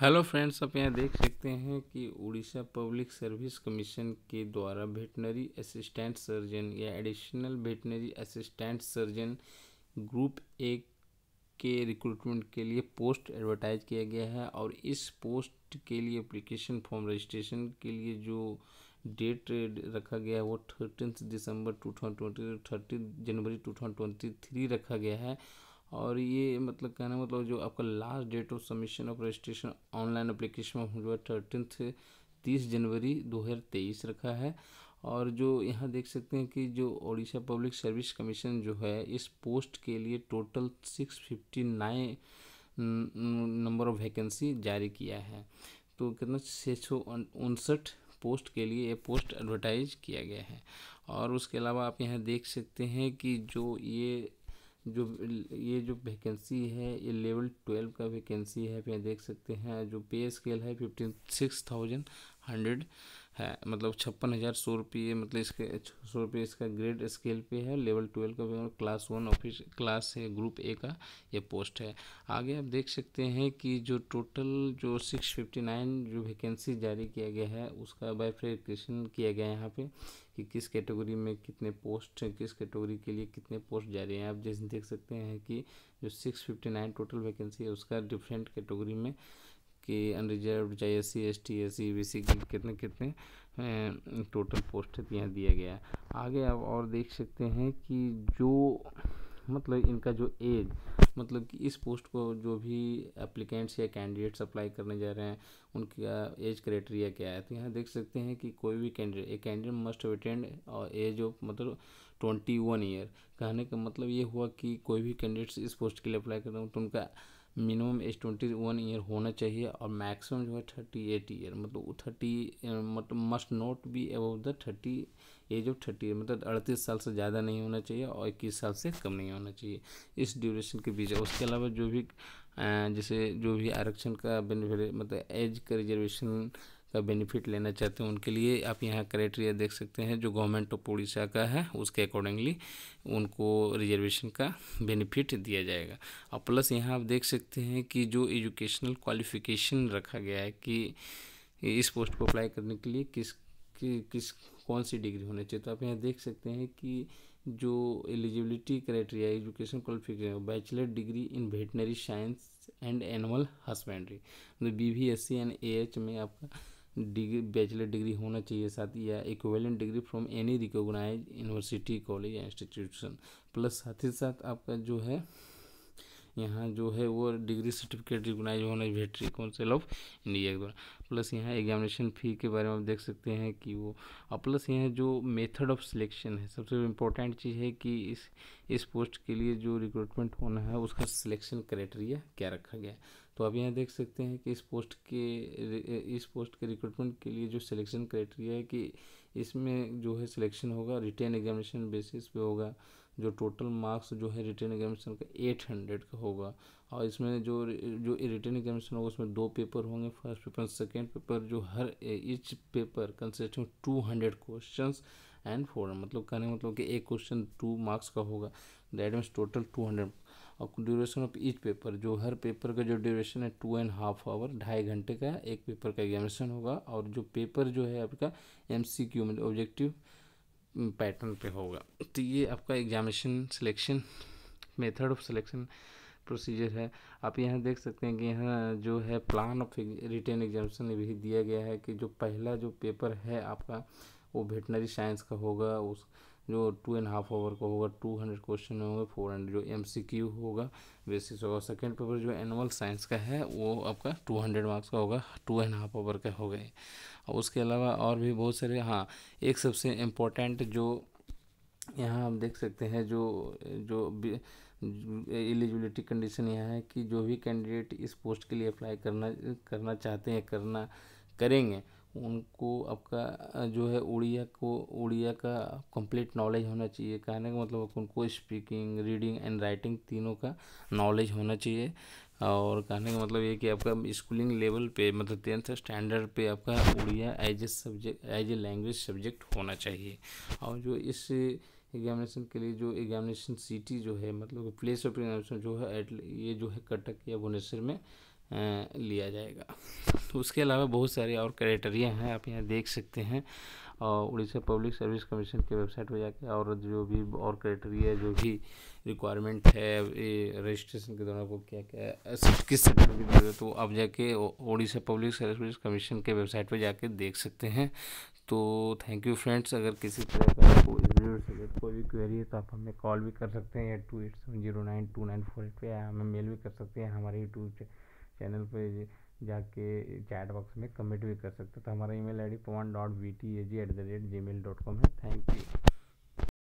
hello friends आप यहाँ देख सकते हैं कि उड़ीसा पब्लिक सर्विस कमीशन के द्वारा वेटनरी असिस्टेंट सर्जन या additional veterinary assistant surgeon group A के रिक्रूटमेंट के लिए पोस्ट एडवर्टाइज किया गया है और इस पोस्ट के लिए एप्लीकेशन फॉर्म रजिस्ट्रेशन के लिए जो डेट रखा गया है वो thirteen December two thousand twenty thirty January two thousand twenty three रखा गया है और ये मतलब कहना मतलब जो आपका last date of submission of registration online application जो है थर्टीन से तीस जनवरी दो हज़ार तेईस रखा है और जो यहाँ देख सकते हैं कि जो ओडिशा पब्लिक सर्विस कमीशन जो है इस पोस्ट के लिए total six fifty nine number of vacancy जारी किया है तो कितना छः सौ उनसठ पोस्ट के लिए ये पोस्ट एडवर्टाइज किया गया है और उसके अलावा आप यहाँ देख सकते हैं कि जो ये जो ये जो वैकेंसी है ये लेवल ट्वेल्व का वैकेंसी है फिर यहाँ देख सकते हैं जो पे स्केल है फिफ्टीन सिक्स थाउजेंड हंड्रेड है मतलब छप्पन हज़ार सौ रुपये मतलब इसके सौ रुपये इसका ग्रेड स्केल पे है लेवल ट्वेल्व का और क्लास वन ऑफिस क्लास है ग्रुप ए का ये पोस्ट है आगे आप देख सकते हैं कि जो टोटल जो सिक्स फिफ्टी नाइन जो वैकेंसी जारी किया गया है उसका बाय किया गया है यहाँ पर कि किस कैटेगरी में कितने पोस्ट हैं किस कैटेगरी के लिए कितने पोस्ट जा रहे हैं आप जैसे देख सकते हैं कि जो six fifty nine total vacancy है उसका डिफरेंट कैटेगरी में कि अनरिजर्व चाहे S C S T S C B C की कितने कितने टोटल पोस्ट यहाँ दिया गया आगे आप और देख सकते हैं कि जो मतलब इनका जो एज मतलब कि इस पोस्ट को जो भी एप्लीकेंट्स या कैंडिडेट्स अप्लाई करने जा रहे हैं उनका एज क्राइटेरिया क्या है तो यहाँ देख सकते हैं कि कोई भी कैंडिडेट एक कैंडिडेट मस्ट अटेंड और एज ऑफ मतलब ट्वेंटी वन ईयर कहने का मतलब ये हुआ कि कोई भी कैंडिडेट्स इस पोस्ट के लिए अप्लाई कर रहे हैं तो उनका minimum age twenty one year होना चाहिए और मैक्सिमम जो है थर्टी एट ईयर मतलब थर्टी मतलब must not be above the thirty age जो थर्टी मतलब अड़तीस साल से ज़्यादा नहीं होना चाहिए और इक्कीस साल से कम नहीं होना चाहिए इस ड्यूरेशन के बीच उसके अलावा जो भी जैसे जो भी आरक्षण का बेनिफिट मतलब एज का रिजर्वेशन का बेनिफिट लेना चाहते हैं उनके लिए आप यहाँ क्राइटेरिया देख सकते हैं जो गवर्नमेंट ऑफ उड़ीसा का है उसके अकॉर्डिंगली उनको रिजर्वेशन का बेनिफिट दिया जाएगा और प्लस यहाँ आप देख सकते हैं कि जो एजुकेशनल क्वालिफिकेशन रखा गया है कि इस पोस्ट को अप्लाई करने के लिए किस कि, किस कौन सी डिग्री होनी चाहिए तो आप यहाँ देख सकते हैं कि जो eligibility criteria education qualification bachelor degree in veterinary science and animal husbandry मतलब B S C and A H में आपका डिग्री बैचलर डिग्री होना चाहिए साथ या equivalent degree from any recognise university college या इंस्टीट्यूशन प्लस साथ ही साथ आपका जो है यहाँ जो है वो डिग्री सर्टिफिकेट रिकोगनाइज होना वेटरी काउंसिल ऑफ इंडिया के द्वारा प्लस यहाँ एग्जामिनेशन फ़ी के बारे में आप देख सकते हैं कि वो और प्लस यहाँ जो मेथड ऑफ सिलेक्शन है सबसे इम्पोर्टेंट चीज़ है कि इस इस पोस्ट के लिए जो रिक्रूटमेंट होना है उसका सिलेक्शन क्राइटेरिया क्या रखा गया है तो आप यहाँ देख सकते हैं कि इस पोस्ट के इस पोस्ट के रिक्रूटमेंट के लिए जो सिलेक्शन क्राइटेरिया है कि इसमें जो है सिलेक्शन होगा रिटेन एग्जामिनेशन बेसिस पे होगा जो टोटल मार्क्स जो है रिटर्न एग्जामिनेशन का एट हंड्रेड का होगा और इसमें जो जो रिटर्न एग्जामिनेशन होगा उसमें दो पेपर होंगे फर्स्ट पेपर सेकेंड पेपर जो हर each paper consisting two hundred question and four मतलब कहने मतलब कि एक क्वेश्चन टू मार्क्स का होगा that means total two hundred और ड्यूरेशन ऑफ ईच पेपर जो हर पेपर का जो ड्यूरेशन है टू एंड हाफ आवर ढाई घंटे का एक पेपर का एग्जामिनेशन होगा और जो पेपर जो है आपका एम सी क्यू मतलब ऑब्जेक्टिव पैटर्न पे होगा तो ये आपका examination selection method of selection procedure है आप यहाँ देख सकते हैं कि यहाँ जो है प्लान ऑफ रिटर्न एग्जामिनेशन भी दिया गया है कि जो पहला जो पेपर है आपका वो वेटनरी साइंस का होगा उस जो टू एंड हाफ आवर का होगा टू हंड्रेड क्वेश्चन होंगे फोर हंड्रेड जो एम सी क्यू होगा बेसिस होगा सेकेंड पेपर जो एनुअल साइंस का है वो आपका टू हंड्रेड मार्क्स का होगा टू एंड हाफ आवर का होगा और उसके अलावा और भी बहुत सारे हाँ एक सबसे इम्पोर्टेंट जो यहाँ आप देख सकते हैं जो जो एलिजिबिलिटी कंडीशन यह है कि जो भी कैंडिडेट इस पोस्ट के लिए अप्लाई करना करना चाहते हैं करना करेंगे उनको आपका जो है उड़िया को उड़िया का कंप्लीट नॉलेज होना चाहिए कहने का मतलब उनको स्पीकिंग रीडिंग एंड राइटिंग तीनों का नॉलेज होना चाहिए और कहने का मतलब ये कि आपका स्कूलिंग लेवल पे मतलब टेंथ स्टैंडर्ड पे आपका Oriya as a subject as a language subject होना चाहिए और जो इस एग्जामिनेशन के लिए जो एग्जामिनेशन सिटी जो है मतलब प्लेस ऑफ एग्जामिनेशन जो है एट ये जो है कटक या भुवनेश्वर में लिया जाएगा तो उसके अलावा बहुत सारे और क्राइटेरिया हैं आप यहाँ देख सकते हैं और उड़ीसा पब्लिक सर्विस कमीशन के वेबसाइट पर जाकर और जो भी और क्राइटेरिया जो भी रिक्वायरमेंट है रजिस्ट्रेशन के दौरान वो क्या क्या किस सर्टिफिकेट की जरूरत तो आप जाके उड़ीसा पब्लिक सर्विस कमीशन के वेबसाइट पर जाके देख सकते हैं तो थैंक यू फ्रेंड्स अगर किसी तरह का आपको कोई भी क्वेरी है तो आप हमें कॉल भी कर सकते हैं या two eight seven zero nine two nine four eight पर हमें मेल भी कर सकते हैं हमारे यूट्यूब चैनल पे जाके चैट बॉक्स में कमेंट भी कर सकते हो तो हमारा email I D Pawan dot V T A G at the rate G mail dot com है थैंक यू